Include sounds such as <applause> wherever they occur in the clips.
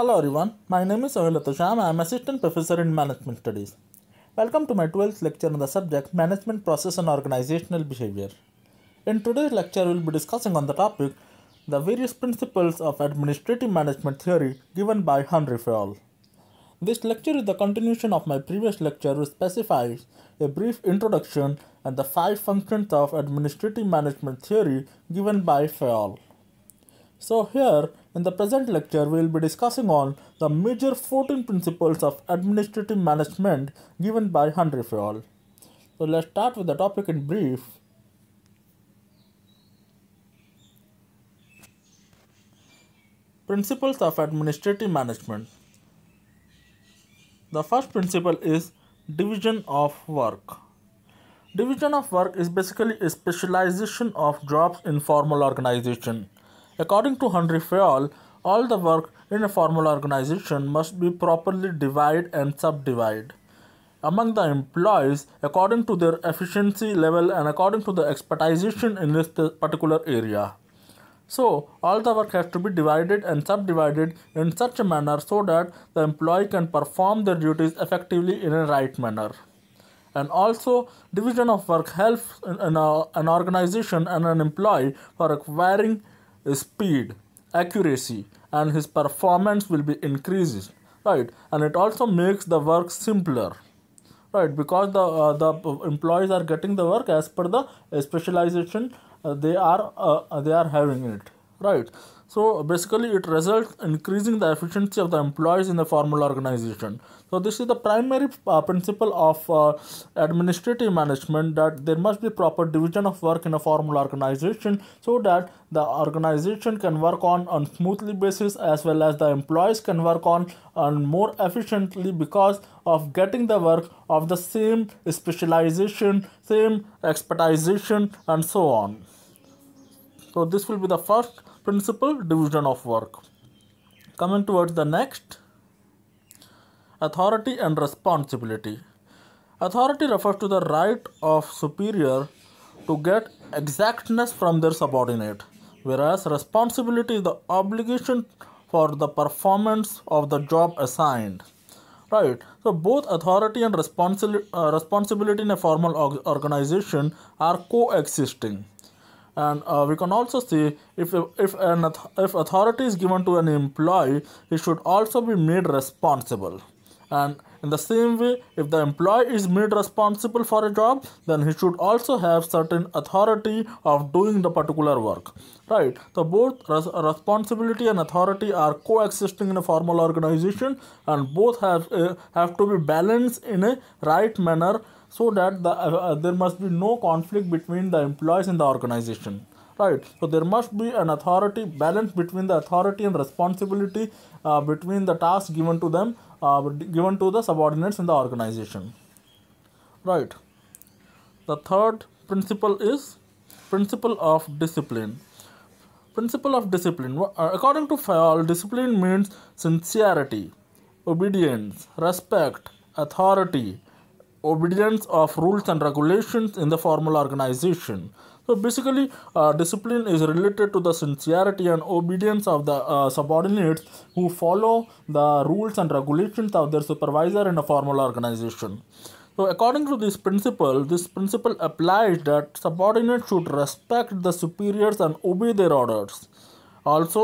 Hello everyone, my name is Sohail Atosham. I am Assistant Professor in Management Studies. Welcome to my 12th lecture on the subject Management Process and Organizational Behavior. In today's lecture, we will be discussing on the topic the various principles of administrative management theory given by Henry Fayol. This lecture is the continuation of my previous lecture which specifies a brief introduction and the five functions of administrative management theory given by Fayol. So here in the present lecture, we will be discussing on the major 14 principles of administrative management given by Henry Fayol. So let's start with the topic in brief. Principles of administrative management. The first principle is division of work. Division of work is basically a specialization of jobs in formal organization. According to Henry Fayol, all the work in a formal organization must be properly divided and subdivided among the employees according to their efficiency level and according to the expertization in this particular area. So, all the work has to be divided and subdivided in such a manner so that the employee can perform their duties effectively in a right manner. And also, division of work helps an, an organization and an employee for acquiring speed, accuracy, and his performance will be increased, right? And it also makes the work simpler, right? Because the uh, the employees are getting the work as per the specialization uh, they are uh, they are having it, right? So basically it results increasing the efficiency of the employees in the formal organization. So this is the primary uh, principle of uh, administrative management that there must be proper division of work in a formal organization so that the organization can work on on smoothly basis as well as the employees can work on and more efficiently because of getting the work of the same specialization, same expertization and so on. So this will be the first principle division of work coming towards the next authority and responsibility authority refers to the right of superior to get exactness from their subordinate whereas responsibility is the obligation for the performance of the job assigned right so both authority and responsi- uh, responsibility in a formal org- organization are coexisting and uh, we can also see if if an if authority is given to an employee he should also be made responsible and in the same way if the employee is made responsible for a job then he should also have certain authority of doing the particular work right so both res responsibility and authority are coexisting in a formal organization and both have uh, have to be balanced in a right manner so that the, uh, uh, there must be no conflict between the employees and the organization right so there must be an authority balance between the authority and responsibility uh, between the tasks given to them uh, given to the subordinates in the organization right the third principle is principle of discipline principle of discipline uh, according to Fayol discipline means sincerity obedience respect authority obedience of rules and regulations in the formal organization. So basically, uh, discipline is related to the sincerity and obedience of the uh, subordinates who follow the rules and regulations of their supervisor in a formal organization. So according to this principle, this principle applies that subordinates should respect the superiors and obey their orders also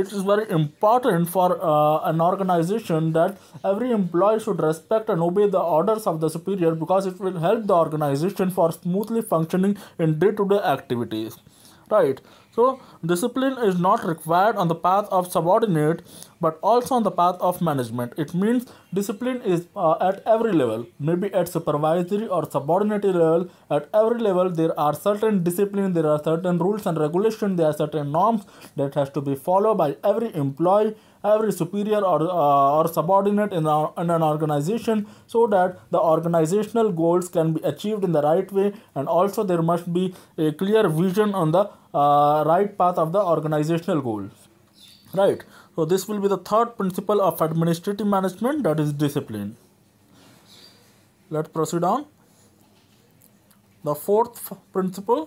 it is very important for uh, an organization that every employee should respect and obey the orders of the superior because it will help the organization for smoothly functioning in day-to-day -day activities right so, discipline is not required on the path of subordinate but also on the path of management. It means discipline is uh, at every level, maybe at supervisory or subordinate level. At every level, there are certain discipline, there are certain rules and regulation, there are certain norms that has to be followed by every employee, every superior or, uh, or subordinate in, a, in an organization so that the organizational goals can be achieved in the right way and also there must be a clear vision on the uh, right path of the organizational goals right so this will be the third principle of administrative management that is discipline let's proceed on the fourth principle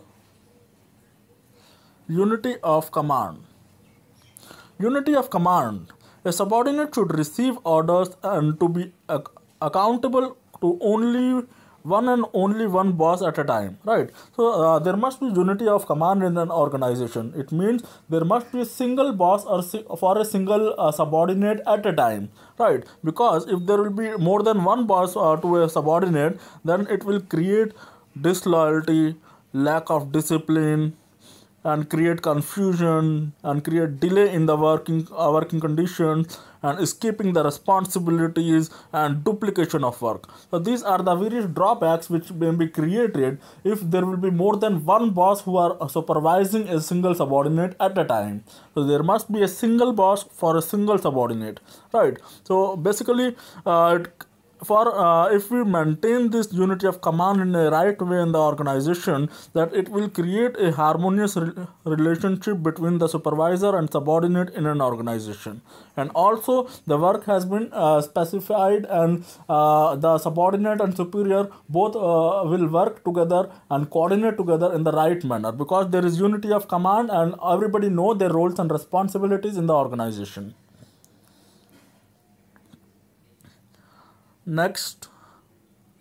unity of command unity of command a subordinate should receive orders and to be accountable to only one and only one boss at a time right so uh, there must be unity of command in an organization it means there must be a single boss or si for a single uh, subordinate at a time right because if there will be more than one boss uh, to a subordinate then it will create disloyalty lack of discipline and create confusion and create delay in the working uh, working conditions and escaping the responsibilities and duplication of work. So these are the various drawbacks which may be created if there will be more than one boss who are supervising a single subordinate at a time. So there must be a single boss for a single subordinate, right? So basically, uh, it for uh, if we maintain this unity of command in a right way in the organization that it will create a harmonious re relationship between the supervisor and subordinate in an organization and also the work has been uh, specified and uh, the subordinate and superior both uh, will work together and coordinate together in the right manner because there is unity of command and everybody know their roles and responsibilities in the organization Next,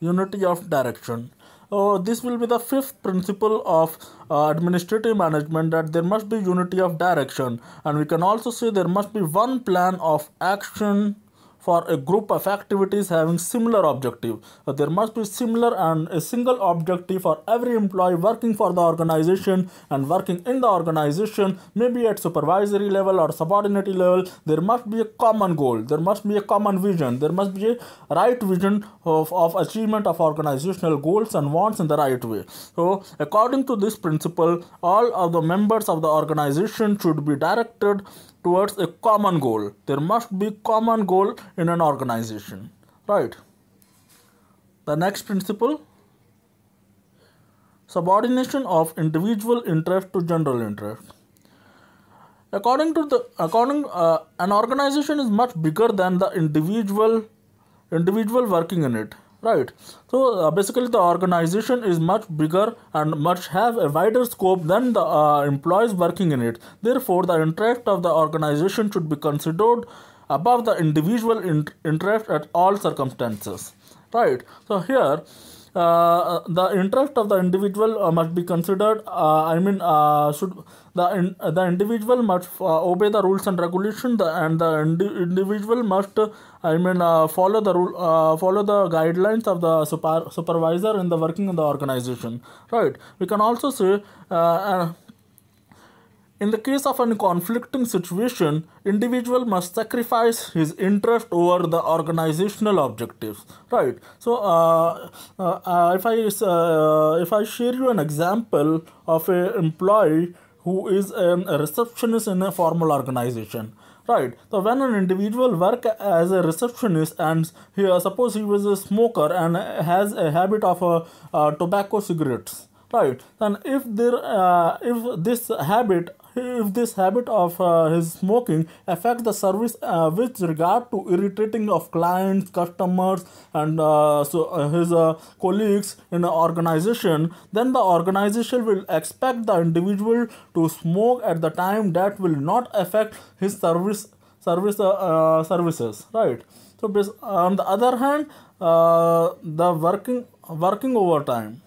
unity of direction. Oh, this will be the fifth principle of uh, administrative management that there must be unity of direction and we can also say there must be one plan of action for a group of activities having similar objective. there must be similar and a single objective for every employee working for the organization and working in the organization, maybe at supervisory level or subordinate level. There must be a common goal. There must be a common vision. There must be a right vision of, of achievement of organizational goals and wants in the right way. So according to this principle, all of the members of the organization should be directed towards a common goal. There must be common goal in an organization, right? The next principle, subordination of individual interest to general interest. According to the according, uh, an organization is much bigger than the individual individual working in it right so uh, basically the organization is much bigger and much have a wider scope than the uh, employees working in it therefore the interest of the organization should be considered above the individual in- interest at all circumstances right so here uh, the interest of the individual uh, must be considered uh, i mean uh, should the, uh, the individual must uh, obey the rules and regulations, and the indi- individual must, I mean, uh, follow the rule, follow the guidelines of the super- supervisor in the working in the organization. Right? We can also say. In the case of a conflicting situation, individual must sacrifice his interest over the organizational objectives. Right. So, uh, uh, if I uh, if I share you an example of a employee who is a receptionist in a formal organization right so when an individual work as a receptionist and he, uh, suppose he was a smoker and has a habit of a uh, uh, tobacco cigarettes right and if there uh, if this habit if this habit of uh, his smoking affects the service uh, with regard to irritating of clients, customers, and uh, so uh, his uh, colleagues in the organization, then the organization will expect the individual to smoke at the time that will not affect his service service uh, uh services, right? So, on the other hand, the working working overtime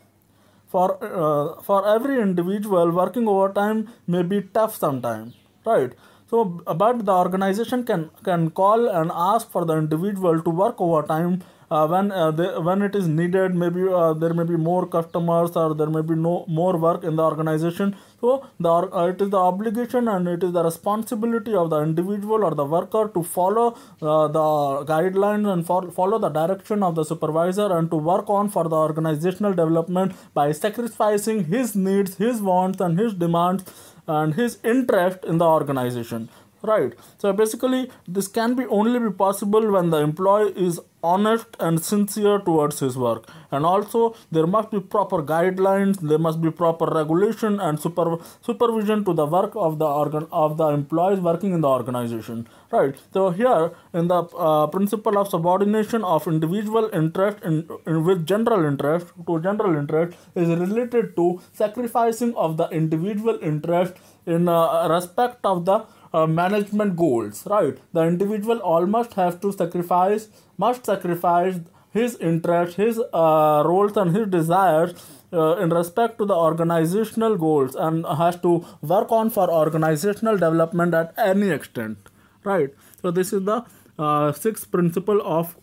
for uh, for every individual working overtime may be tough sometimes right so but the organization can can call and ask for the individual to work overtime uh, when uh, they, when it is needed maybe uh, there may be more customers or there may be no more work in the organization so the, uh, it is the obligation and it is the responsibility of the individual or the worker to follow uh, the guidelines and follow the direction of the supervisor and to work on for the organizational development by sacrificing his needs, his wants and his demands and his interest in the organization right so basically this can be only be possible when the employee is honest and sincere towards his work and also there must be proper guidelines there must be proper regulation and super supervision to the work of the organ of the employees working in the organization right so here in the uh, principle of subordination of individual interest in, in with general interest to general interest is related to sacrificing of the individual interest in uh, respect of the uh, management goals right the individual almost have to sacrifice must sacrifice his interest his uh, roles and his desires uh, in respect to the organizational goals and has to work on for organizational development at any extent right so this is the uh, sixth principle of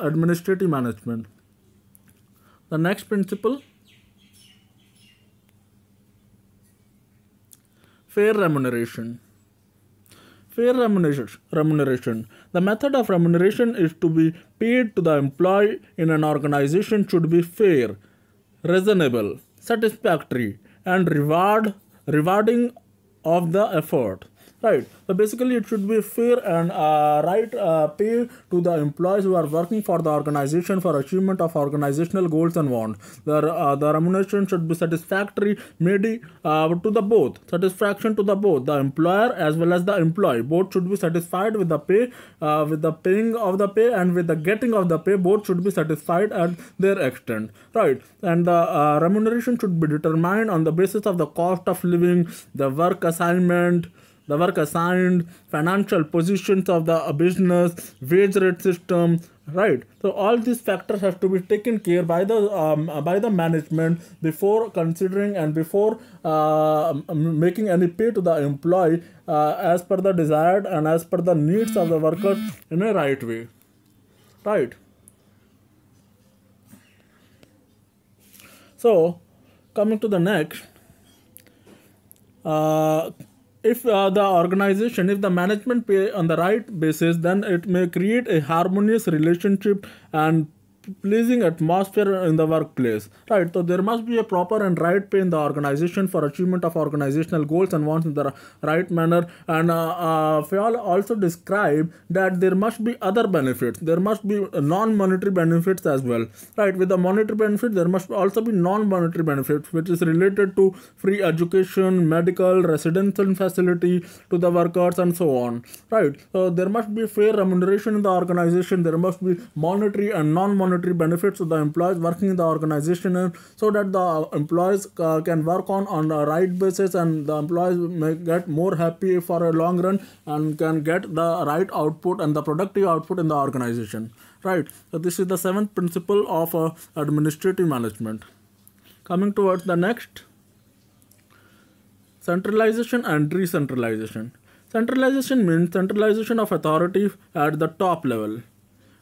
administrative management the next principle fair remuneration Fair remuneration. remuneration. The method of remuneration is to be paid to the employee in an organization should be fair, reasonable, satisfactory, and reward rewarding of the effort right so basically it should be fair and uh, right uh, pay to the employees who are working for the organization for achievement of organizational goals and want the, uh, the remuneration should be satisfactory maybe uh, to the both satisfaction to the both the employer as well as the employee both should be satisfied with the pay uh, with the paying of the pay and with the getting of the pay both should be satisfied at their extent right and the uh, remuneration should be determined on the basis of the cost of living the work assignment the work assigned, financial positions of the business, wage rate system, right so all these factors have to be taken care by the um, uh, by the management before considering and before uh, making any pay to the employee uh, as per the desired and as per the needs of the worker in a right way right so coming to the next uh, if uh, the organization if the management pay on the right basis then it may create a harmonious relationship and pleasing atmosphere in the workplace right so there must be a proper and right pay in the organization for achievement of organizational goals and wants in the right manner and uh, uh, Fial also described that there must be other benefits there must be non-monetary benefits as well right with the monetary benefit there must also be non-monetary benefits which is related to free education medical residential facility to the workers and so on right so there must be fair remuneration in the organization there must be monetary and non-monetary monetary benefits to the employees working in the organization so that the uh, employees uh, can work on on the right basis and the employees may get more happy for a long run and can get the right output and the productive output in the organization right so this is the seventh principle of uh, administrative management coming towards the next centralization and decentralization centralization means centralization of authority at the top level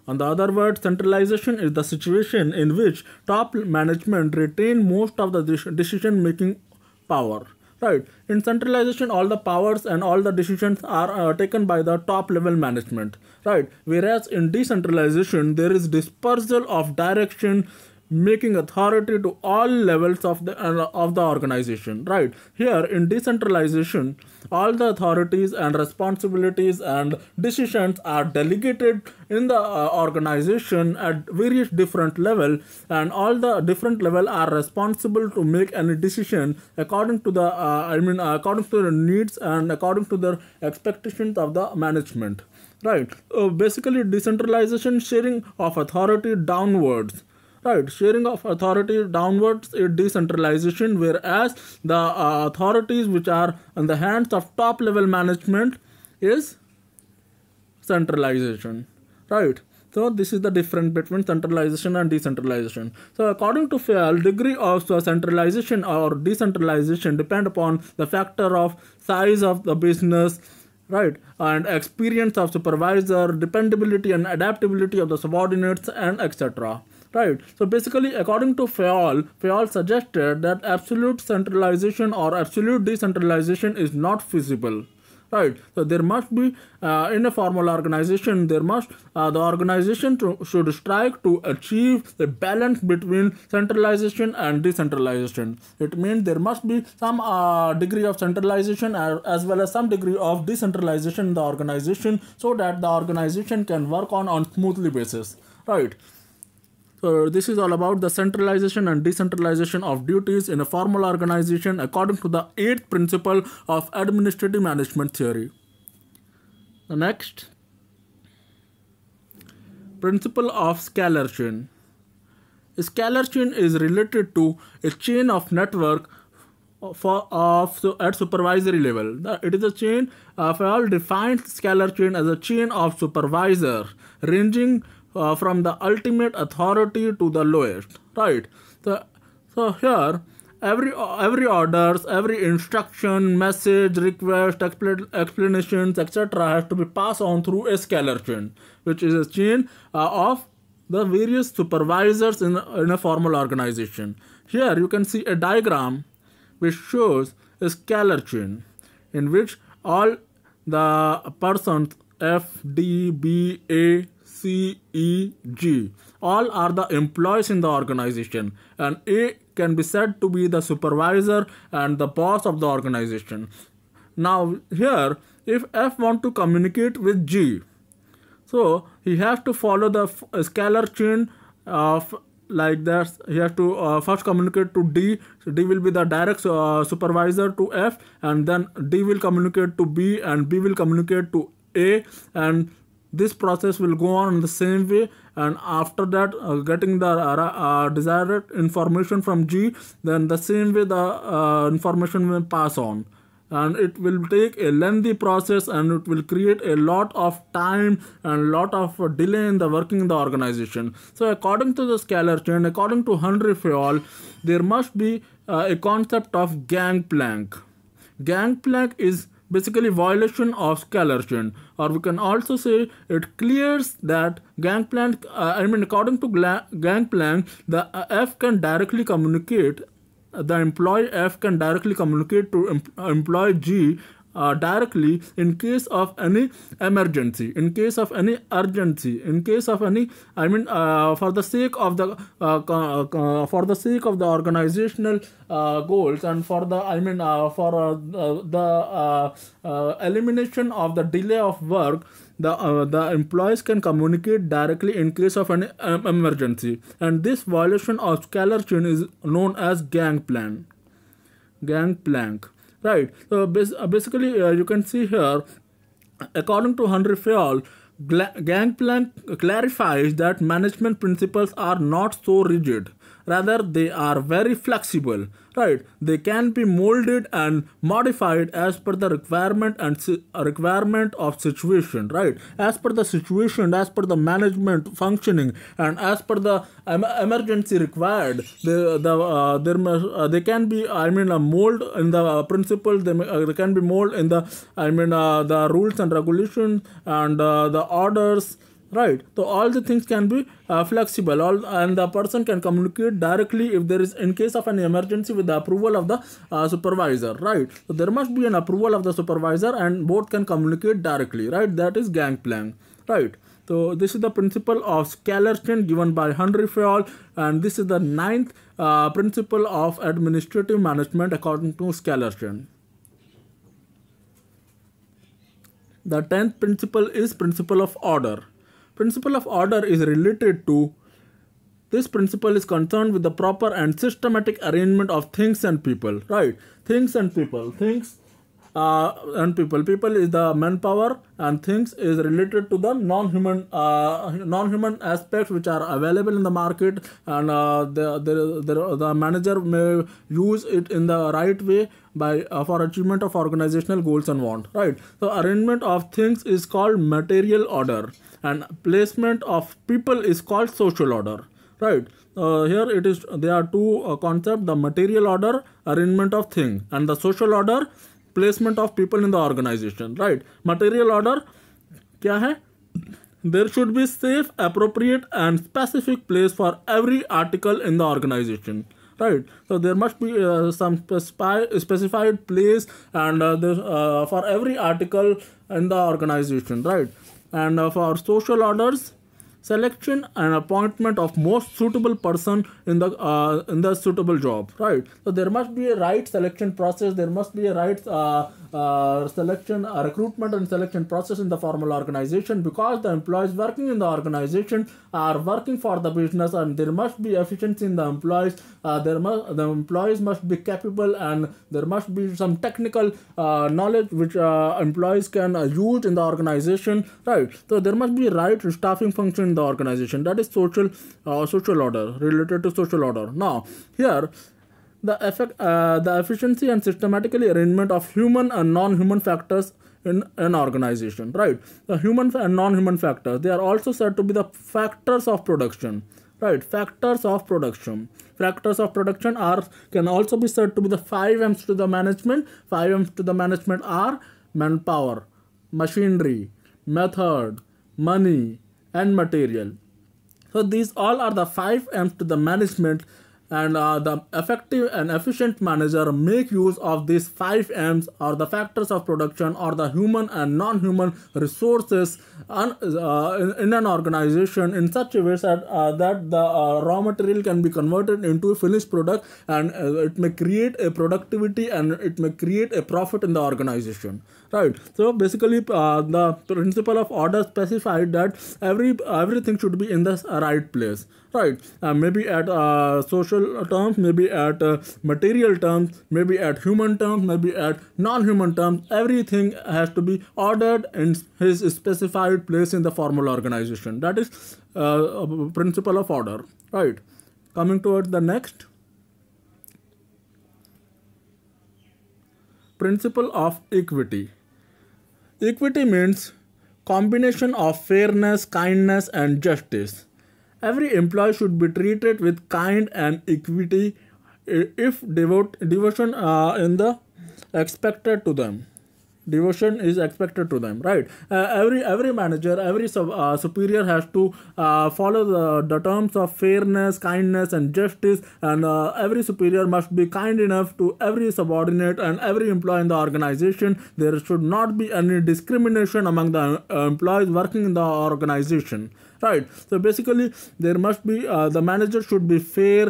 on the other word, centralization is the situation in which top management retain most of the decision making power. Right. In centralization, all the powers and all the decisions are uh, taken by the top level management. Right. Whereas in decentralization, there is dispersal of direction making authority to all levels of the uh, of the organization right here in decentralization all the authorities and responsibilities and decisions are delegated in the uh, organization at various different level and all the different level are responsible to make any decision according to the uh, i mean uh, according to the needs and according to their expectations of the management right uh, basically decentralization sharing of authority downwards right sharing of authority downwards decentralization whereas the uh, authorities which are in the hands of top level management is centralization right so this is the difference between centralization and decentralization. So according to fail degree of centralization or decentralization depend upon the factor of size of the business, right, and experience of supervisor, dependability and adaptability of the subordinates, and etc right? So basically, according to Fayol, Fayol suggested that absolute centralization or absolute decentralization is not feasible right so there must be uh, in a formal organization there must uh, the organization to, should strive to achieve the balance between centralization and decentralization it means there must be some uh, degree of centralization as well as some degree of decentralization in the organization so that the organization can work on on smoothly basis right uh, this is all about the centralization and decentralization of duties in a formal organization according to the eighth principle of administrative management theory. The next principle of scalar chain. scalar chain is related to a chain of network for of so at supervisory level. It is a chain. of all defined scalar chain as a chain of supervisor ranging uh, from the ultimate authority to the lowest, right? So, so here, every every orders, every instruction, message, request, expl explanations, etc. has to be passed on through a scalar chain, which is a chain uh, of the various supervisors in, in a formal organization. Here you can see a diagram which shows a scalar chain in which all the persons F, D, B, A, CEG. All are the employees in the organization and A can be said to be the supervisor and the boss of the organization. Now here if F want to communicate with G so he has to follow the uh, scalar chain of like that he has to uh, first communicate to d so d will be the direct uh, supervisor to f and then d will communicate to b and b will communicate to a and this process will go on in the same way and after that uh, getting the uh, desired information from G then the same way the uh, information will pass on and it will take a lengthy process and it will create a lot of time and lot of delay in the working in the organization so according to the scalar chain according to henry fayol there must be uh, a concept of gangplank gangplank is basically violation of scalartion or we can also say it clears that gangplank uh, I mean according to gangplank the uh, F can directly communicate the employee F can directly communicate to employee G uh, directly in case of any emergency in case of any urgency in case of any i mean uh, for the sake of the uh, for the sake of the organizational uh, goals and for the i mean uh, for uh, the elimination of the delay of work the uh, the employees can communicate directly in case of an um, emergency and this violation of scalar chain is known as gang plan gang plank right so uh, basically uh, you can see here according to henry Fayol, gangplank clarifies that management principles are not so rigid rather they are very flexible right they can be molded and modified as per the requirement and si uh, requirement of situation right as per the situation as per the management functioning and as per the em emergency required the the uh, there must, uh, they can be i mean a uh, mold in the uh, principle they, uh, they can be mold in the i mean uh, the rules and regulations and the orders right so all the things can be uh, flexible all and the person can communicate directly if there is in case of an emergency with the approval of the uh, supervisor right so there must be an approval of the supervisor and both can communicate directly right that is gangplank right so this is the principle of Scalerstein given by Henry Fayol and this is the ninth uh, principle of administrative management according to Scalerstein. The tenth principle is principle of order. Principle of order is related to this principle is concerned with the proper and systematic arrangement of things and people, right? Things and people, things uh, and people. People is the manpower and things is related to the non-human uh, non-human aspects which are available in the market and uh, the, the, the, the manager may use it in the right way by uh, for achievement of organizational goals and want right so arrangement of things is called material order and placement of people is called social order right uh, here it is there are two uh, the material order arrangement of thing and the social order placement of people in the organization right material order kya hai there should be safe appropriate and specific place for every article in the organization right so there must be uh, some specified, specified place and uh, uh, for every article in the organization right and of our social orders selection and appointment of most suitable person in the uh, in the suitable job right so there must be a right selection process there must be a right uh, uh, selection uh, recruitment and selection process in the formal organization because the employees working in the organization are working for the business and there must be efficiency in the employees uh, there must the employees must be capable and there must be some technical uh, knowledge which uh, employees can uh, use in the organization right so there must be right staffing function the organization that is social uh, social order related to social order now here the effect uh, the efficiency and systematically arrangement of human and non-human factors in an organization right the human and non-human factors they are also said to be the factors of production right factors of production factors of production are can also be said to be the five m's to the management five m's to the management are manpower machinery method money and material. So these all are the five M's to the management and uh, the effective and efficient manager make use of these 5 M's or the factors of production or the human and non-human resources un, uh, in, an organization in such a way that, uh, that the uh, raw material can be converted into a finished product and uh, it may create a productivity and it may create a profit in the organization right so basically uh, the principle of order specified that every everything should be in the right place right uh, maybe at uh, social terms maybe at uh, material terms maybe at human terms maybe at non-human terms everything has to be ordered in his specified place in the formal organization that is uh, principle of order right coming towards the next principle of equity equity means combination of fairness kindness and justice Every employee should be treated with kind and equity if devote, devotion uh, in the expected to them devotion is expected to them right uh, every every manager every sub, uh, superior has to uh, follow the, the terms of fairness kindness and justice and uh, every superior must be kind enough to every subordinate and every employee in the organization there should not be any discrimination among the uh, employees working in the organization right so basically there must be uh, the manager should be fair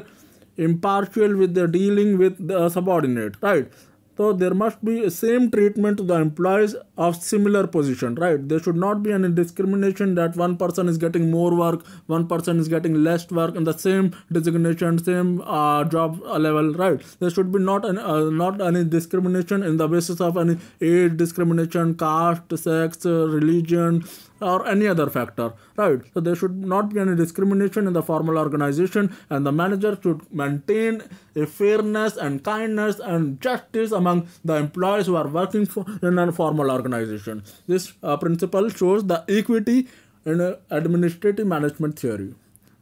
impartial with the dealing with the subordinate right so there must be same treatment to the employees of similar position, right? There should not be any discrimination that one person is getting more work, one person is getting less work in the same designation, same uh, job level, right? There should be not an, uh, not any discrimination in the basis of any age discrimination, caste, sex, uh, religion, or any other factor, right? So there should not be any discrimination in the formal organization and the manager should maintain a fairness and kindness and justice among the employees who are working for in an formal organization. This uh, principle shows the equity in uh, administrative management theory,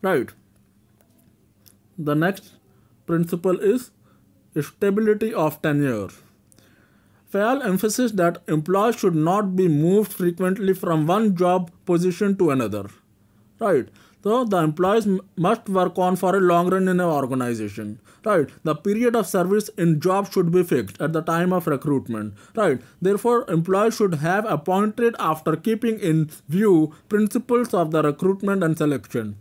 right? The next principle is stability of tenure. Fayal emphasized that employees should not be moved frequently from one job position to another. Right. So the employees must work on for a long run in an organization. Right. The period of service in job should be fixed at the time of recruitment. Right. Therefore, employees should have appointed after keeping in view principles of the recruitment and selection.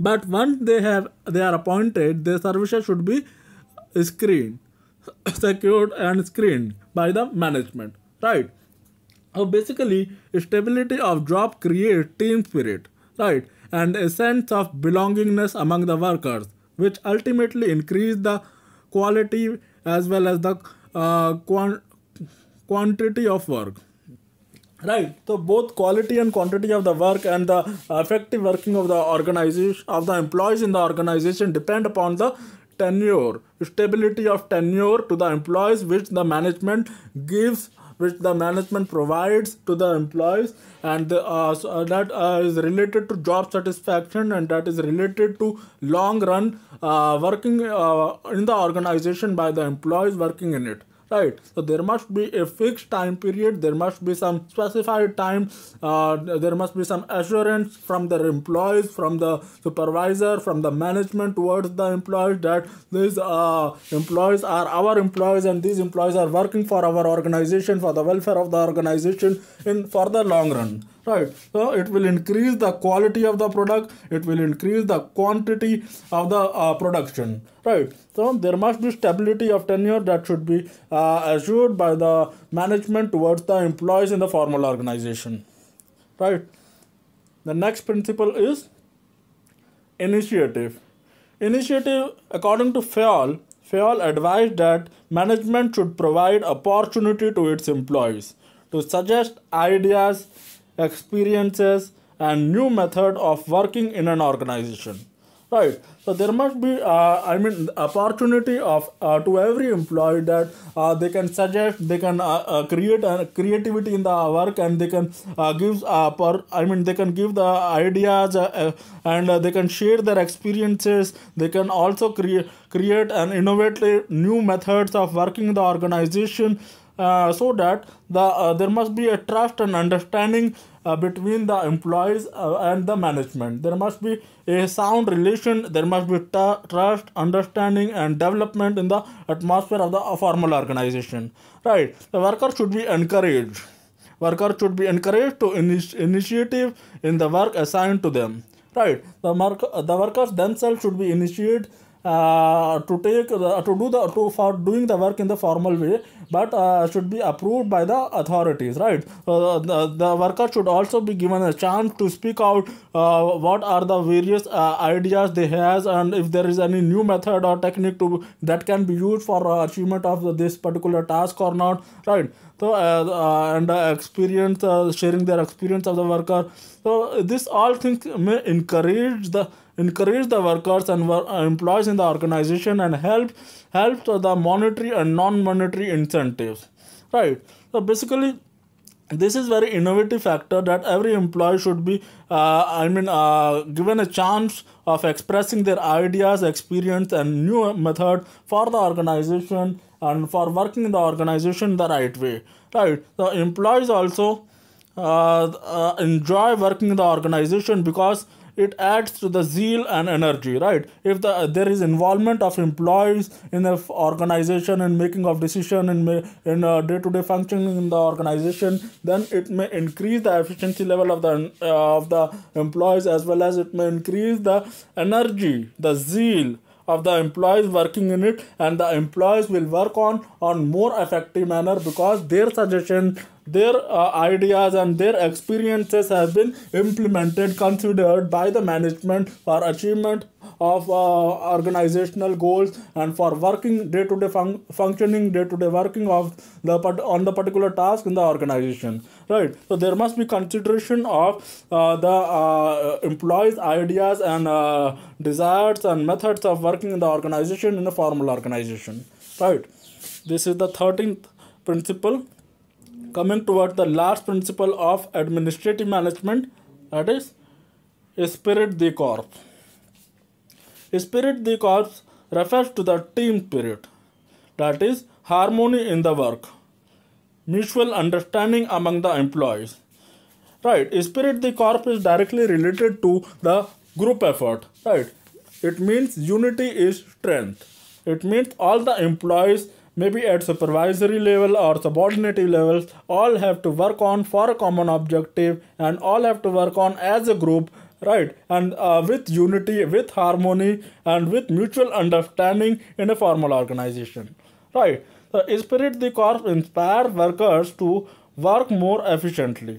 But once they have they are appointed, their services should be screened, <coughs> secured and screened by the management, right? So basically, stability of job creates team spirit, right? And a sense of belongingness among the workers, which ultimately increase the quality as well as the uh, quant quantity of work. Right. So both quality and quantity of the work and the effective working of the organization of the employees in the organization depend upon the tenure, stability of tenure to the employees which the management gives which the management provides to the employees and the, uh, so uh, that uh, is related to job satisfaction and that is related to long run uh, working uh, in the organization by the employees working in it right so there must be a fixed time period there must be some specified time uh, there must be some assurance from their employees from the supervisor from the management towards the employees that these uh, employees are our employees and these employees are working for our organization for the welfare of the organization in for the long run right so it will increase the quality of the product it will increase the quantity of the uh, production right so there must be stability of tenure that should be uh, assured by the management towards the employees in the formal organization right the next principle is initiative initiative according to Fayol Fayol advised that management should provide opportunity to its employees to suggest ideas experiences and new method of working in an organization right so there must be uh, i mean opportunity of uh, to every employee that uh, they can suggest they can uh, uh create a uh, creativity in the work and they can uh, give uh, per, i mean they can give the ideas uh, and they can share their experiences they can also create create and innovative new methods of working the organization uh, so that the uh, there must be a trust and understanding uh, between the employees uh, and the management there must be a sound relation there must be trust understanding and development in the atmosphere of the uh, formal organization right the worker should be encouraged worker should be encouraged to init initiative in the work assigned to them right the, the workers themselves should be initiated uh, to take the, to do the to for doing the work in the formal way but uh, should be approved by the authorities right uh, the, the worker should also be given a chance to speak out uh, what are the various uh, ideas they has and if there is any new method or technique to that can be used for uh, achievement of this particular task or not right so uh, uh, and uh, experience uh, sharing their experience of the worker so this all things may encourage the encourage the workers and work uh, employees in the organization and help help the monetary and non-monetary incentives right so basically this is very innovative factor that every employee should be uh, i mean uh, given a chance of expressing their ideas experience and new method for the organization and for working the organization the right way right the employees also uh, uh enjoy working the organization because it adds to the zeal and energy right if the there is involvement of employees in the organization and making of decision in in a day to day functioning in the organization then it may increase the efficiency level of the uh, of the employees as well as it may increase the energy the zeal of the employees working in it and the employees will work on on more effective manner because their suggestions their uh, ideas and their experiences have been implemented considered by the management for achievement of uh, organizational goals and for working day to day functioning day to day working of the on the particular task in the organization right so there must be consideration of uh, the uh, employees ideas and uh, desires and methods of working in the organization in a formal organization right this is the 13th principle coming toward the last principle of administrative management that is spirit the corps Spirit the corps refers to the team spirit, that is, harmony in the work, mutual understanding among the employees. Right, spirit the corps is directly related to the group effort. Right, it means unity is strength. It means all the employees, maybe at supervisory level or subordinate levels, all have to work on for a common objective and all have to work on as a group right and uh, with unity with harmony and with mutual understanding in a formal organization right the spirit the corps inspire workers to work more efficiently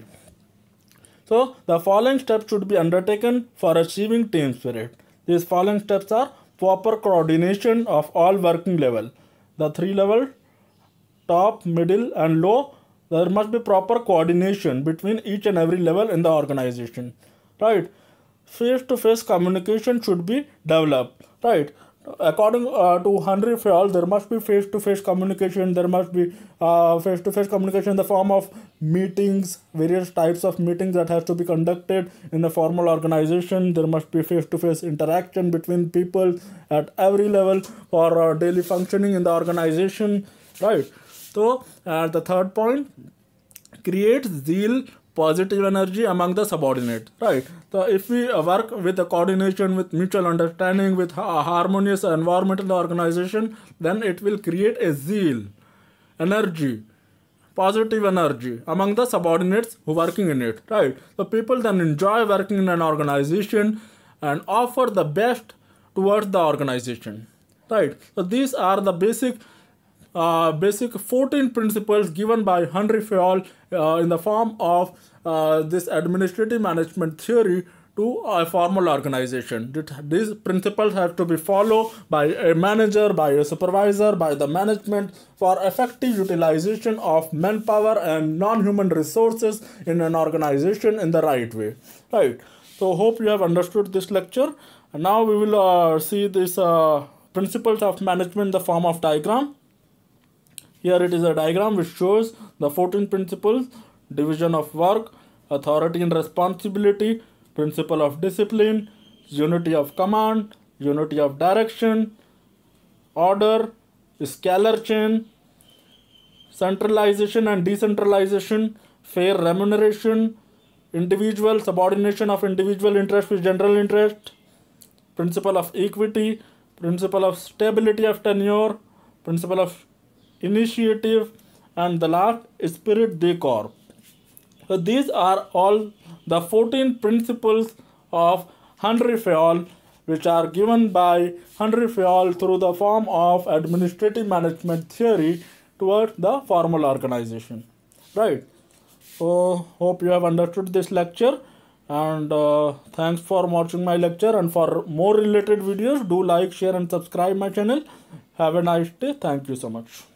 so the following steps should be undertaken for achieving team spirit these following steps are proper coordination of all working level the three level top middle and low there must be proper coordination between each and every level in the organization right face-to-face communication should be developed, right? According uh, to Henry Fayol, there must be face-to-face communication. There must be uh, face-to-face -face communication in the form of meetings, various types of meetings that has to be conducted in a formal organization. There must be face-to-face interaction between people at every level for uh, daily functioning in the organization, right? So, uh, the third point, create zeal positive energy among the subordinate right so if we work with a coordination with mutual understanding with a harmonious environmental organization then it will create a zeal energy positive energy among the subordinates who working in it right so people then enjoy working in an organization and offer the best towards the organization right so these are the basic uh, basic 14 principles given by Henry Fayol uh, in the form of uh, this administrative management theory to a formal organization. These principles have to be followed by a manager, by a supervisor, by the management for effective utilization of manpower and non-human resources in an organization in the right way. Right. So hope you have understood this lecture. Now we will uh, see these uh, principles of management in the form of diagram. Here it is a diagram which shows the 14 principles, division of work, authority and responsibility, principle of discipline, unity of command, unity of direction, order, scalar chain, centralization and decentralization, fair remuneration, individual subordination of individual interest with general interest, principle of equity, principle of stability of tenure, principle of initiative and the last spirit decor so these are all the 14 principles of Henry Fayol which are given by Henry Fayol through the form of administrative management theory towards the formal organization. Right. So hope you have understood this lecture and uh, thanks for watching my lecture and for more related videos do like share and subscribe my channel have a nice day thank you so much